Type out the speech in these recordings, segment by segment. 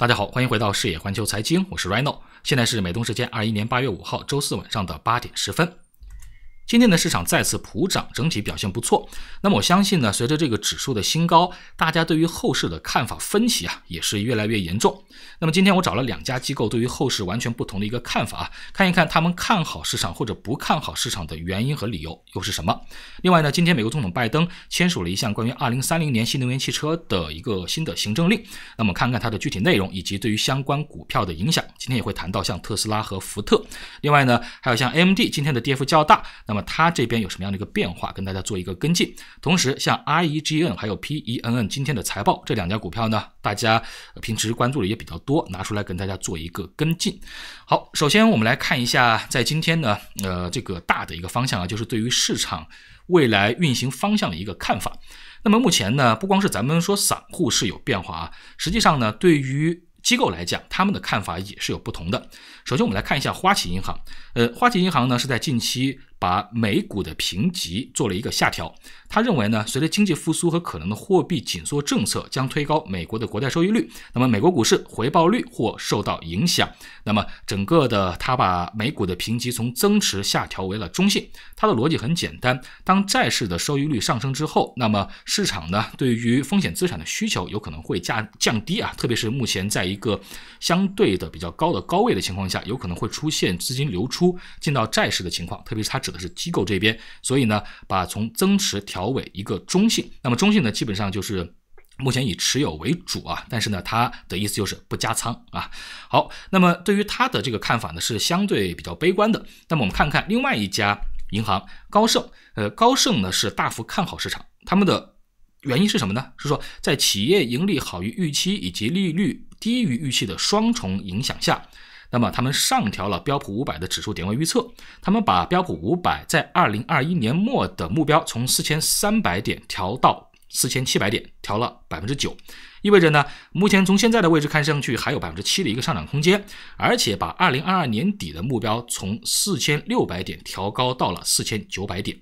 大家好，欢迎回到视野环球财经，我是 Rino，现在是美东时间二一年八月五号周四晚上的八点十分。今天的市场再次普涨，整体表现不错。那么我相信呢，随着这个指数的新高，大家对于后市的看法分歧啊也是越来越严重。那么今天我找了两家机构对于后市完全不同的一个看法啊，看一看他们看好市场或者不看好市场的原因和理由又是什么。另外呢，今天美国总统拜登签署了一项关于二零三零年新能源汽车的一个新的行政令，那么看看它的具体内容以及对于相关股票的影响。今天也会谈到像特斯拉和福特，另外呢还有像 AMD 今天的跌幅较大，那么。它这边有什么样的一个变化，跟大家做一个跟进。同时，像 I E G N 还有 P E N N 今天的财报，这两家股票呢，大家平时关注的也比较多，拿出来跟大家做一个跟进。好，首先我们来看一下，在今天呢，呃，这个大的一个方向啊，就是对于市场未来运行方向的一个看法。那么目前呢，不光是咱们说散户是有变化啊，实际上呢，对于机构来讲，他们的看法也是有不同的。首先，我们来看一下花旗银行。呃，花旗银行呢是在近期。把美股的评级做了一个下调。他认为呢，随着经济复苏和可能的货币紧缩政策，将推高美国的国债收益率，那么美国股市回报率或受到影响。那么整个的，他把美股的评级从增持下调为了中性。他的逻辑很简单：当债市的收益率上升之后，那么市场呢对于风险资产的需求有可能会降降低啊，特别是目前在一个相对的比较高的高位的情况下，有可能会出现资金流出进到债市的情况，特别是他整。指的是机构这边，所以呢，把从增持调为一个中性。那么中性呢，基本上就是目前以持有为主啊，但是呢，他的意思就是不加仓啊。好，那么对于他的这个看法呢，是相对比较悲观的。那么我们看看另外一家银行高盛，呃，高盛呢是大幅看好市场，他们的原因是什么呢？是说在企业盈利好于预期以及利率低于预期的双重影响下。那么他们上调了标普五百的指数点位预测，他们把标普五百在二零二一年末的目标从四千三百点调到四千七百点，调了百分之九，意味着呢，目前从现在的位置看上去还有百分之七的一个上涨空间，而且把二零二二年底的目标从四千六百点调高到了四千九百点。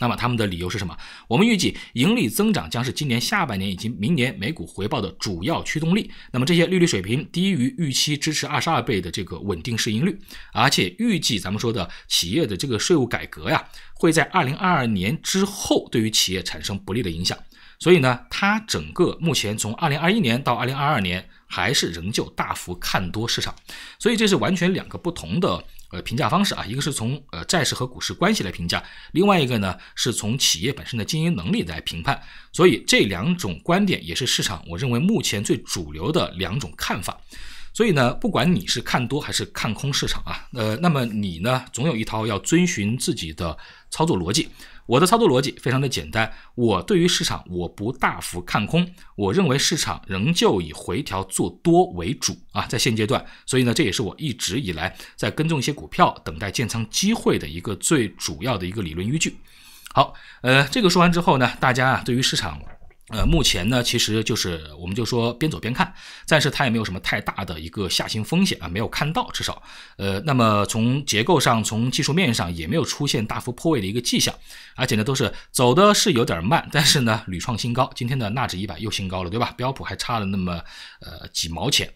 那么他们的理由是什么？我们预计盈利增长将是今年下半年以及明年美股回报的主要驱动力。那么这些利率水平低于预期，支持二十二倍的这个稳定市盈率，而且预计咱们说的企业的这个税务改革呀，会在二零二二年之后对于企业产生不利的影响。所以呢，它整个目前从二零二一年到二零二二年。还是仍旧大幅看多市场，所以这是完全两个不同的呃评价方式啊。一个是从呃债市和股市关系来评价，另外一个呢是从企业本身的经营能力来评判。所以这两种观点也是市场我认为目前最主流的两种看法。所以呢，不管你是看多还是看空市场啊，呃，那么你呢总有一套要遵循自己的操作逻辑。我的操作逻辑非常的简单，我对于市场我不大幅看空，我认为市场仍旧以回调做多为主啊，在现阶段，所以呢，这也是我一直以来在跟踪一些股票，等待建仓机会的一个最主要的一个理论依据。好，呃，这个说完之后呢，大家对于市场。呃，目前呢，其实就是我们就说边走边看，暂时它也没有什么太大的一个下行风险啊，没有看到至少。呃，那么从结构上，从技术面上也没有出现大幅破位的一个迹象，而且呢都是走的是有点慢，但是呢屡创新高，今天的纳指一百又新高了，对吧？标普还差了那么呃几毛钱，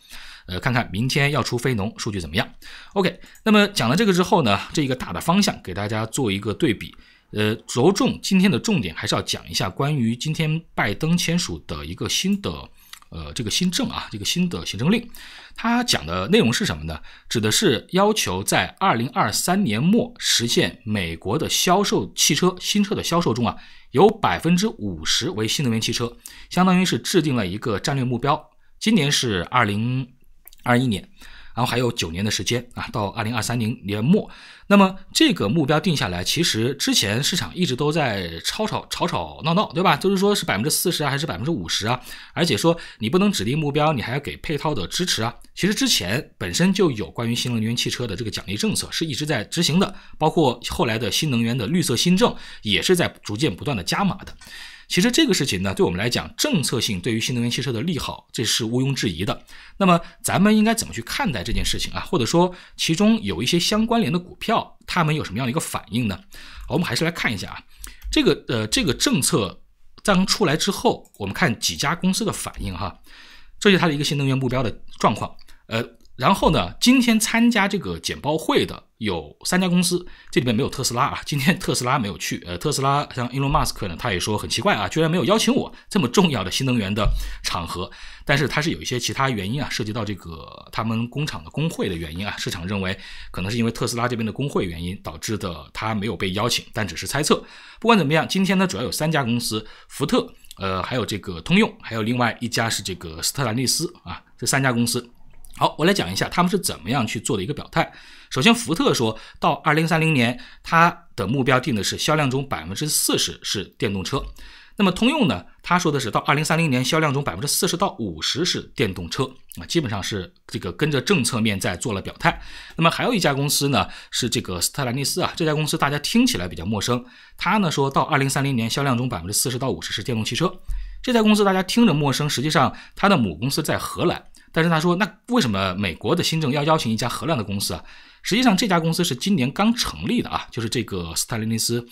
呃，看看明天要出非农数据怎么样？OK，那么讲了这个之后呢，这一个大的方向给大家做一个对比。呃，着重今天的重点还是要讲一下关于今天拜登签署的一个新的，呃，这个新政啊，这个新的行政令，它讲的内容是什么呢？指的是要求在二零二三年末实现美国的销售汽车新车的销售中啊，有百分之五十为新能源汽车，相当于是制定了一个战略目标。今年是二零二一年。然后还有九年的时间啊，到二零二三年年末，那么这个目标定下来，其实之前市场一直都在吵吵吵吵闹闹，对吧？就是说是百分之四十啊，还是百分之五十啊？而且说你不能指定目标，你还要给配套的支持啊。其实之前本身就有关于新能源汽车的这个奖励政策是一直在执行的，包括后来的新能源的绿色新政也是在逐渐不断的加码的。其实这个事情呢，对我们来讲，政策性对于新能源汽车的利好，这是毋庸置疑的。那么，咱们应该怎么去看待这件事情啊？或者说，其中有一些相关联的股票，它们有什么样的一个反应呢？我们还是来看一下啊，这个呃，这个政策刚出来之后，我们看几家公司的反应哈。这是它的一个新能源目标的状况，呃。然后呢？今天参加这个简报会的有三家公司，这里面没有特斯拉啊。今天特斯拉没有去。呃，特斯拉像 Elon Musk 呢，他也说很奇怪啊，居然没有邀请我这么重要的新能源的场合。但是他是有一些其他原因啊，涉及到这个他们工厂的工会的原因啊。市场认为可能是因为特斯拉这边的工会原因导致的他没有被邀请，但只是猜测。不管怎么样，今天呢，主要有三家公司：福特，呃，还有这个通用，还有另外一家是这个斯特兰利斯啊，这三家公司。好，我来讲一下他们是怎么样去做的一个表态。首先，福特说到二零三零年，它的目标定的是销量中百分之四十是电动车。那么通用呢，他说的是到二零三零年销量中百分之四十到五十是电动车啊，基本上是这个跟着政策面在做了表态。那么还有一家公司呢，是这个斯特兰蒂斯啊，这家公司大家听起来比较陌生，他呢说到二零三零年销量中百分之四十到五十是电动汽车。这家公司大家听着陌生，实际上它的母公司，在荷兰。但是他说，那为什么美国的新政要邀请一家荷兰的公司啊？实际上这家公司是今年刚成立的啊，就是这个斯泰林尼斯，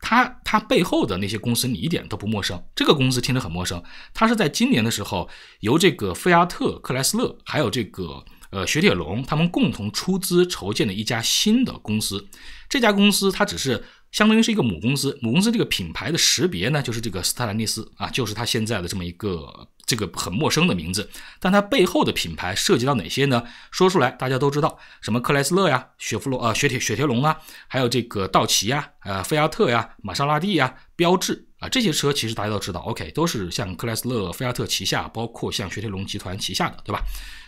他他背后的那些公司你一点都不陌生。这个公司听着很陌生，它是在今年的时候由这个菲亚特、克莱斯勒还有这个呃雪铁龙他们共同出资筹建的一家新的公司。这家公司它只是。相当于是一个母公司，母公司这个品牌的识别呢，就是这个斯特兰蒂斯啊，就是它现在的这么一个这个很陌生的名字。但它背后的品牌涉及到哪些呢？说出来大家都知道，什么克莱斯勒呀、雪佛龙啊、雪铁雪铁龙啊，还有这个道奇呀、呃菲亚特呀、玛莎拉蒂呀、标志啊，这些车其实大家都知道，OK，都是像克莱斯勒、菲亚特旗下，包括像雪铁龙集团旗下的，对吧？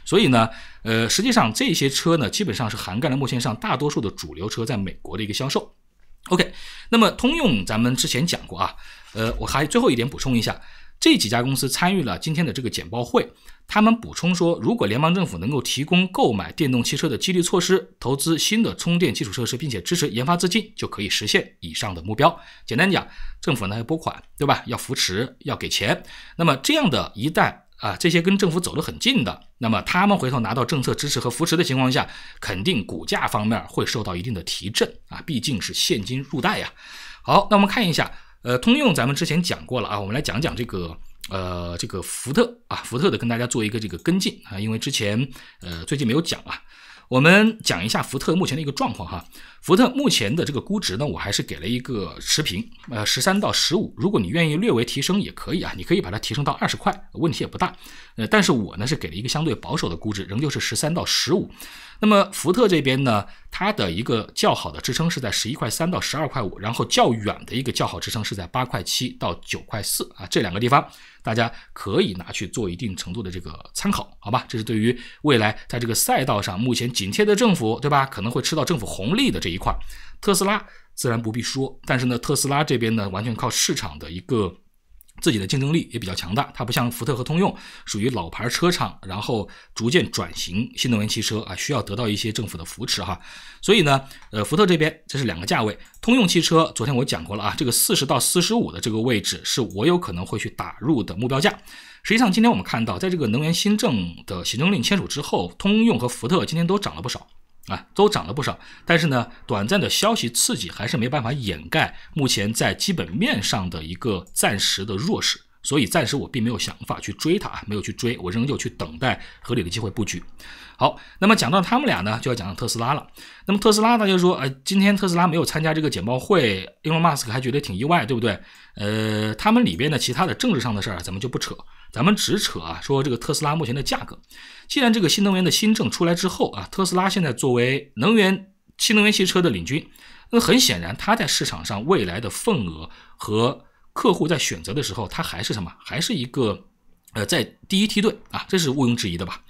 所以呢，呃，实际上这些车呢，基本上是涵盖了目前上大多数的主流车在美国的一个销售。OK，那么通用，咱们之前讲过啊，呃，我还最后一点补充一下，这几家公司参与了今天的这个简报会，他们补充说，如果联邦政府能够提供购买电动汽车的激励措施，投资新的充电基础设施，并且支持研发资金，就可以实现以上的目标。简单讲，政府呢要拨款，对吧？要扶持，要给钱。那么这样的一旦啊，这些跟政府走得很近的。那么他们回头拿到政策支持和扶持的情况下，肯定股价方面会受到一定的提振啊，毕竟是现金入袋呀。好，那我们看一下，呃，通用咱们之前讲过了啊，我们来讲讲这个呃这个福特啊，福特的跟大家做一个这个跟进啊，因为之前呃最近没有讲啊，我们讲一下福特目前的一个状况哈。福特目前的这个估值呢，我还是给了一个持平，呃，十三到十五。如果你愿意略微提升也可以啊，你可以把它提升到二十块，问题也不大。呃，但是我呢是给了一个相对保守的估值，仍旧是十三到十五。那么福特这边呢，它的一个较好的支撑是在十一块三到十二块五，然后较远的一个较好支撑是在八块七到九块四啊，这两个地方大家可以拿去做一定程度的这个参考，好吧？这是对于未来在这个赛道上目前紧贴的政府，对吧？可能会吃到政府红利的这。一块，特斯拉自然不必说，但是呢，特斯拉这边呢，完全靠市场的一个自己的竞争力也比较强大，它不像福特和通用属于老牌车厂，然后逐渐转型新能源汽车啊，需要得到一些政府的扶持哈。所以呢，呃，福特这边这是两个价位，通用汽车昨天我讲过了啊，这个四十到四十五的这个位置是我有可能会去打入的目标价。实际上，今天我们看到，在这个能源新政的行政令签署之后，通用和福特今天都涨了不少。啊，都涨了不少，但是呢，短暂的消息刺激还是没办法掩盖目前在基本面上的一个暂时的弱势，所以暂时我并没有想法去追它啊，没有去追，我仍旧去等待合理的机会布局。好，那么讲到他们俩呢，就要讲到特斯拉了。那么特斯拉，就是说，呃，今天特斯拉没有参加这个简报会，埃隆马斯克还觉得挺意外，对不对？呃，他们里边的其他的政治上的事儿，咱们就不扯。咱们只扯啊，说这个特斯拉目前的价格。既然这个新能源的新政出来之后啊，特斯拉现在作为能源新能源汽车的领军，那很显然它在市场上未来的份额和客户在选择的时候，它还是什么？还是一个，呃，在第一梯队啊，这是毋庸置疑的吧。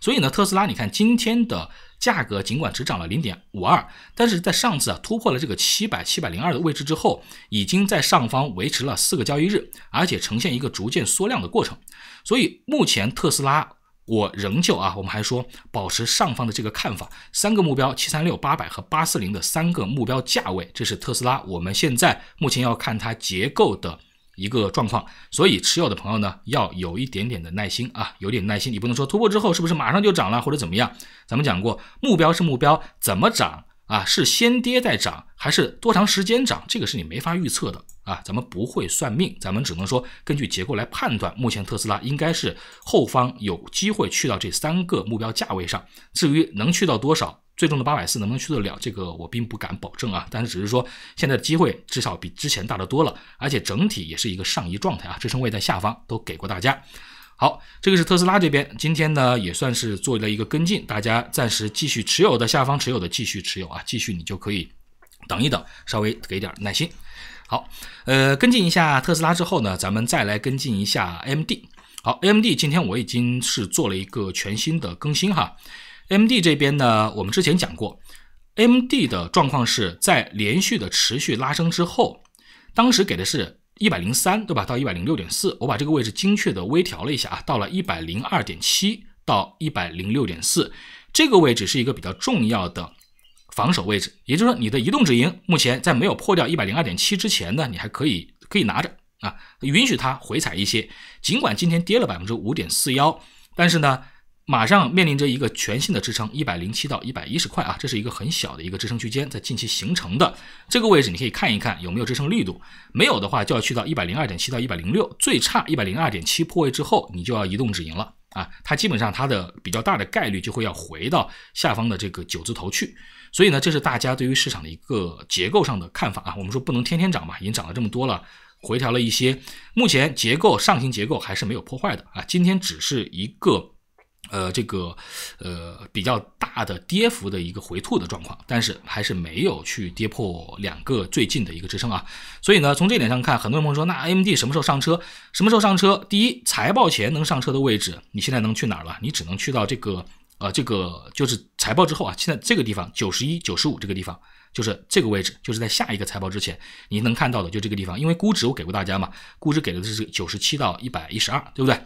所以呢，特斯拉，你看今天的。价格尽管只涨了零点五二，但是在上次啊突破了这个七百七百零二的位置之后，已经在上方维持了四个交易日，而且呈现一个逐渐缩量的过程。所以目前特斯拉，我仍旧啊，我们还说保持上方的这个看法，三个目标七三六、八百和八四零的三个目标价位，这是特斯拉我们现在目前要看它结构的。一个状况，所以持有的朋友呢，要有一点点的耐心啊，有点耐心。你不能说突破之后是不是马上就涨了，或者怎么样？咱们讲过，目标是目标，怎么涨啊？是先跌再涨，还是多长时间涨？这个是你没法预测的啊。咱们不会算命，咱们只能说根据结构来判断。目前特斯拉应该是后方有机会去到这三个目标价位上，至于能去到多少。最终的八百四能不能去得了？这个我并不敢保证啊，但是只是说现在的机会至少比之前大得多了，而且整体也是一个上移状态啊，支撑位在下方都给过大家。好，这个是特斯拉这边，今天呢也算是做了一个跟进，大家暂时继续持有的下方持有的继续持有啊，继续你就可以等一等，稍微给点耐心。好，呃，跟进一下特斯拉之后呢，咱们再来跟进一下 AMD。好，AMD 今天我已经是做了一个全新的更新哈。M D 这边呢，我们之前讲过，M D 的状况是在连续的持续拉升之后，当时给的是一百零三，对吧？到一百零六点四，我把这个位置精确的微调了一下啊，到了一百零二点七到一百零六点四，这个位置是一个比较重要的防守位置，也就是说，你的移动止盈目前在没有破掉一百零二点七之前呢，你还可以可以拿着啊，允许它回踩一些，尽管今天跌了百分之五点四幺，但是呢。马上面临着一个全新的支撑，一百零七到一百一十块啊，这是一个很小的一个支撑区间，在近期形成的这个位置，你可以看一看有没有支撑力度，没有的话就要去到一百零二点七到一百零六，最差一百零二点七破位之后，你就要移动止盈了啊，它基本上它的比较大的概率就会要回到下方的这个九字头去，所以呢，这是大家对于市场的一个结构上的看法啊，我们说不能天天涨嘛，已经涨了这么多了，回调了一些，目前结构上行结构还是没有破坏的啊，今天只是一个。呃，这个呃比较大的跌幅的一个回吐的状况，但是还是没有去跌破两个最近的一个支撑啊。所以呢，从这点上看，很多人友说，那 AMD 什么时候上车？什么时候上车？第一，财报前能上车的位置，你现在能去哪儿了？你只能去到这个呃，这个就是财报之后啊，现在这个地方九十一、九十五这个地方。就是这个位置，就是在下一个财报之前你能看到的，就这个地方。因为估值我给过大家嘛，估值给的是九十七到一百一十二，对不对？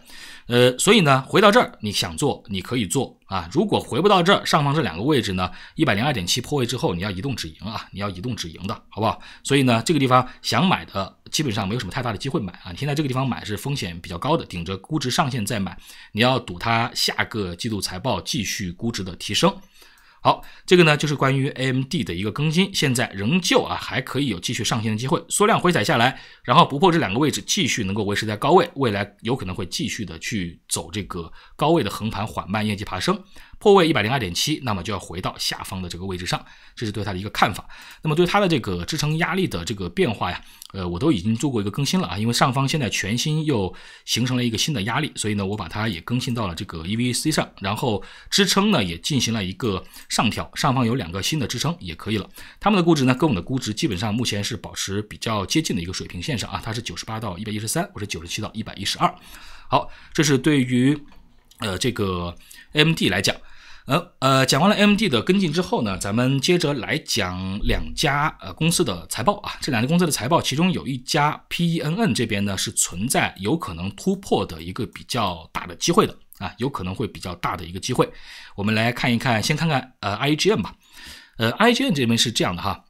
呃，所以呢，回到这儿，你想做你可以做啊。如果回不到这儿上方这两个位置呢，一百零二点七破位之后，你要移动止盈啊，你要移动止盈的，好不好？所以呢，这个地方想买的基本上没有什么太大的机会买啊。你现在这个地方买是风险比较高的，顶着估值上限再买，你要赌它下个季度财报继续估值的提升。好，这个呢就是关于 AMD 的一个更新，现在仍旧啊还可以有继续上行的机会，缩量回踩下来，然后不破这两个位置，继续能够维持在高位，未来有可能会继续的去走这个高位的横盘缓慢业绩爬升。破位一百零二点七，那么就要回到下方的这个位置上，这是对它的一个看法。那么对它的这个支撑压力的这个变化呀，呃，我都已经做过一个更新了啊，因为上方现在全新又形成了一个新的压力，所以呢，我把它也更新到了这个 E V C 上，然后支撑呢也进行了一个上调，上方有两个新的支撑也可以了。他们的估值呢跟我们的估值基本上目前是保持比较接近的一个水平线上啊，它是九十八到一百一十三，我是九十七到一百一十二。好，这是对于呃这个 M D 来讲。呃呃，讲完了 MD 的跟进之后呢，咱们接着来讲两家呃公司的财报啊。这两家公司的财报，其中有一家 PENN 这边呢是存在有可能突破的一个比较大的机会的啊，有可能会比较大的一个机会。我们来看一看，先看看呃 IGN 吧。呃，IGN 这边是这样的哈，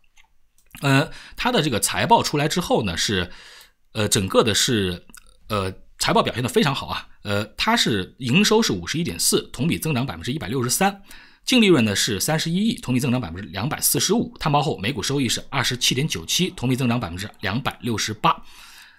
呃，它的这个财报出来之后呢，是呃整个的是呃。财报表现的非常好啊，呃，它是营收是五十一点四，同比增长百分之一百六十三，净利润呢是三十一亿，同比增长百分之两百四十五，摊薄后每股收益是二十七点九七，同比增长百分之两百六十八。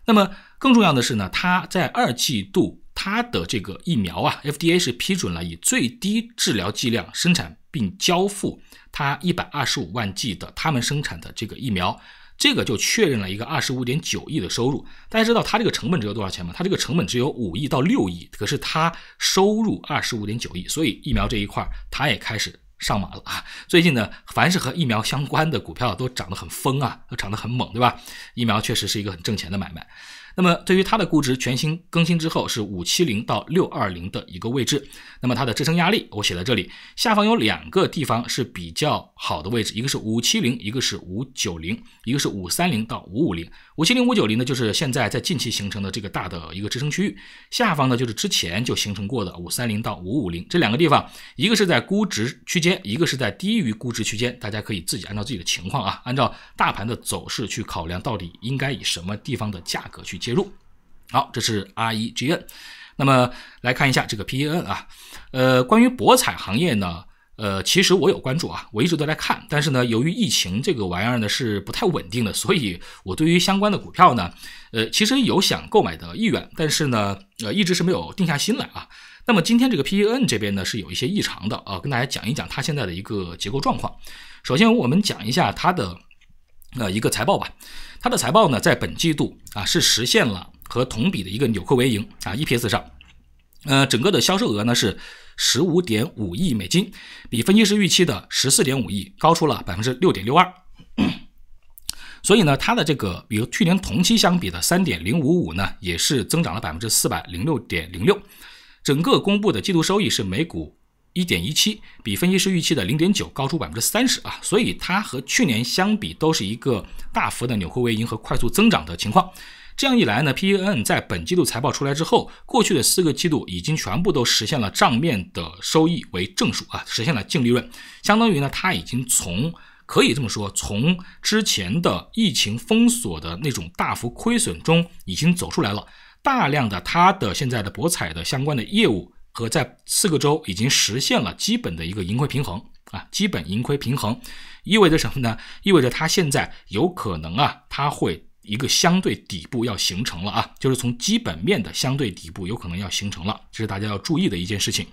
那么更重要的是呢，它在二季度它的这个疫苗啊，FDA 是批准了以最低治疗剂量生产并交付它一百二十五万剂的他们生产的这个疫苗。这个就确认了一个二十五点九亿的收入，大家知道它这个成本只有多少钱吗？它这个成本只有五亿到六亿，可是它收入二十五点九亿，所以疫苗这一块它也开始上马了啊！最近呢，凡是和疫苗相关的股票都涨得很疯啊，都涨得很猛，对吧？疫苗确实是一个很挣钱的买卖。那么对于它的估值，全新更新之后是五七零到六二零的一个位置。那么它的支撑压力我写在这里，下方有两个地方是比较好的位置，一个是五七零，一个是五九零，一个是五三零到五五零。五七零、五九零呢，就是现在在近期形成的这个大的一个支撑区域，下方呢就是之前就形成过的五三零到五五零这两个地方，一个是在估值区间，一个是在低于估值区间，大家可以自己按照自己的情况啊，按照大盘的走势去考量到底应该以什么地方的价格去。介入，好，这是 R E G N，那么来看一下这个 P E N 啊，呃，关于博彩行业呢，呃，其实我有关注啊，我一直都在看，但是呢，由于疫情这个玩意儿呢是不太稳定的，所以我对于相关的股票呢，呃，其实有想购买的意愿，但是呢，呃，一直是没有定下心来啊。那么今天这个 P E N 这边呢是有一些异常的啊，跟大家讲一讲它现在的一个结构状况。首先我们讲一下它的。呃，一个财报吧，它的财报呢，在本季度啊是实现了和同比的一个扭亏为盈啊，EPS 上，呃，整个的销售额呢是十五点五亿美金，比分析师预期的十四点五亿高出了百分之六点六二，所以呢，它的这个比如去年同期相比的三点零五五呢，也是增长了百分之四百零六点零六，整个公布的季度收益是每股。一点一七，比分析师预期的零点九高出百分之三十啊，所以它和去年相比都是一个大幅的扭亏为盈和快速增长的情况。这样一来呢，P A N 在本季度财报出来之后，过去的四个季度已经全部都实现了账面的收益为正数啊，实现了净利润。相当于呢，它已经从可以这么说，从之前的疫情封锁的那种大幅亏损中已经走出来了。大量的它的现在的博彩的相关的业务。和在四个州已经实现了基本的一个盈亏平衡啊，基本盈亏平衡意味着什么呢？意味着它现在有可能啊，它会一个相对底部要形成了啊，就是从基本面的相对底部有可能要形成了，这是大家要注意的一件事情。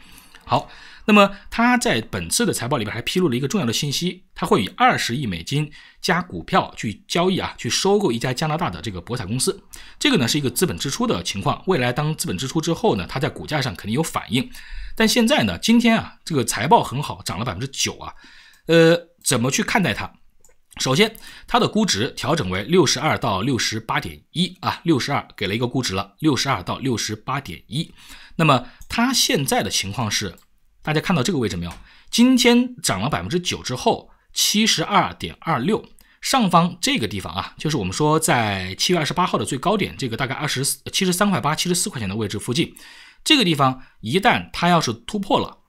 好。那么他在本次的财报里边还披露了一个重要的信息，他会以二十亿美金加股票去交易啊，去收购一家加拿大的这个博彩公司。这个呢是一个资本支出的情况，未来当资本支出之后呢，它在股价上肯定有反应。但现在呢，今天啊这个财报很好，涨了百分之九啊，呃，怎么去看待它？首先，它的估值调整为六十二到六十八点一啊，六十二给了一个估值了，六十二到六十八点一。那么它现在的情况是。大家看到这个位置没有？今天涨了百分之九之后，七十二点二六上方这个地方啊，就是我们说在七月二十八号的最高点，这个大概二十四七十三块八、七十四块钱的位置附近。这个地方一旦它要是突破了，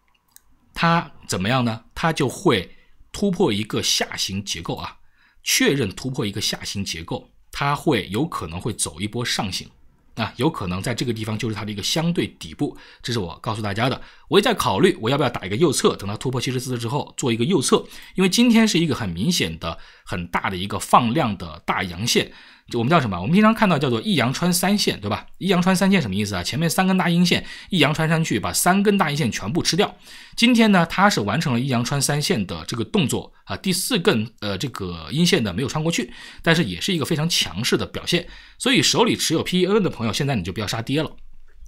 它怎么样呢？它就会突破一个下行结构啊，确认突破一个下行结构，它会有可能会走一波上行啊，有可能在这个地方就是它的一个相对底部，这是我告诉大家的。我也在考虑我要不要打一个右侧，等它突破七十四之后做一个右侧，因为今天是一个很明显的很大的一个放量的大阳线，就我们叫什么？我们平常看到叫做一阳穿三线，对吧？一阳穿三线什么意思啊？前面三根大阴线，一阳穿上去把三根大阴线全部吃掉。今天呢，它是完成了一阳穿三线的这个动作啊，第四根呃这个阴线的没有穿过去，但是也是一个非常强势的表现。所以手里持有 PENN 的朋友，现在你就不要杀跌了。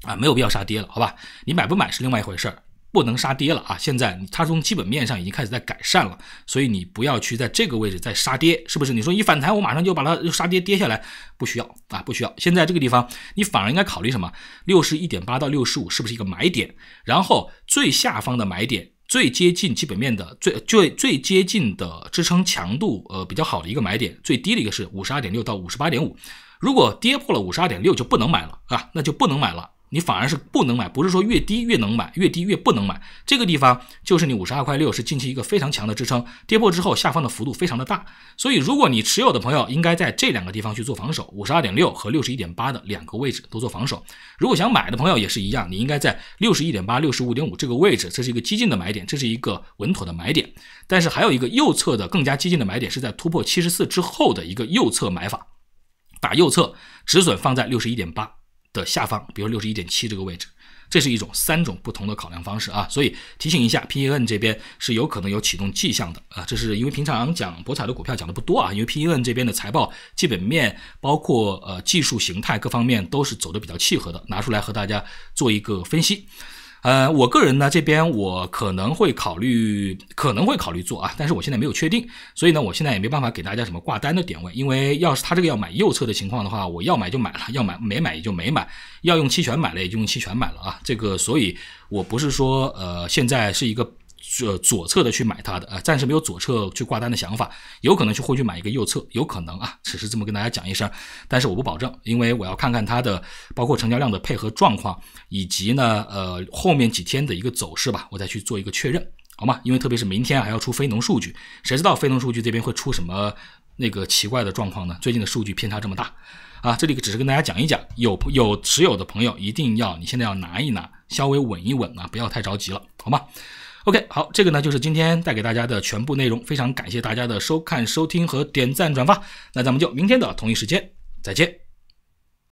啊，没有必要杀跌了，好吧？你买不买是另外一回事儿，不能杀跌了啊！现在它从基本面上已经开始在改善了，所以你不要去在这个位置再杀跌，是不是？你说一反弹，我马上就把它杀跌跌下来，不需要啊，不需要。现在这个地方，你反而应该考虑什么？六十一点八到六十五是不是一个买点？然后最下方的买点，最接近基本面的最最最接近的支撑强度，呃，比较好的一个买点，最低的一个是五十二点六到五十八点五。如果跌破了五十二点六，就不能买了啊，那就不能买了。你反而是不能买，不是说越低越能买，越低越不能买。这个地方就是你五十二块六是近期一个非常强的支撑，跌破之后下方的幅度非常的大。所以如果你持有的朋友应该在这两个地方去做防守，五十二点六和六十一点八的两个位置都做防守。如果想买的朋友也是一样，你应该在六十一点八、六十五点五这个位置，这是一个激进的买点，这是一个稳妥的买点。但是还有一个右侧的更加激进的买点是在突破七十四之后的一个右侧买法，打右侧止损放在六十一点八。的下方，比如六十一点七这个位置，这是一种三种不同的考量方式啊，所以提醒一下，PEN 这边是有可能有启动迹象的啊，这是因为平常讲博彩的股票讲的不多啊，因为 PEN 这边的财报基本面，包括呃技术形态各方面都是走的比较契合的，拿出来和大家做一个分析。呃，我个人呢，这边我可能会考虑，可能会考虑做啊，但是我现在没有确定，所以呢，我现在也没办法给大家什么挂单的点位，因为要是他这个要买右侧的情况的话，我要买就买了，要买没买也就没买，要用期权买了也就用期权买了啊，这个，所以我不是说，呃，现在是一个。这左侧的去买它的啊，暂时没有左侧去挂单的想法，有可能去会去买一个右侧，有可能啊，只是这么跟大家讲一声，但是我不保证，因为我要看看它的包括成交量的配合状况，以及呢，呃，后面几天的一个走势吧，我再去做一个确认，好吗？因为特别是明天还要出非农数据，谁知道非农数据这边会出什么那个奇怪的状况呢？最近的数据偏差这么大啊，这里只是跟大家讲一讲，有有持有的朋友一定要你现在要拿一拿，稍微稳一稳啊，不要太着急了，好吗？OK，好，这个呢就是今天带给大家的全部内容。非常感谢大家的收看、收听和点赞、转发。那咱们就明天的同一时间再见。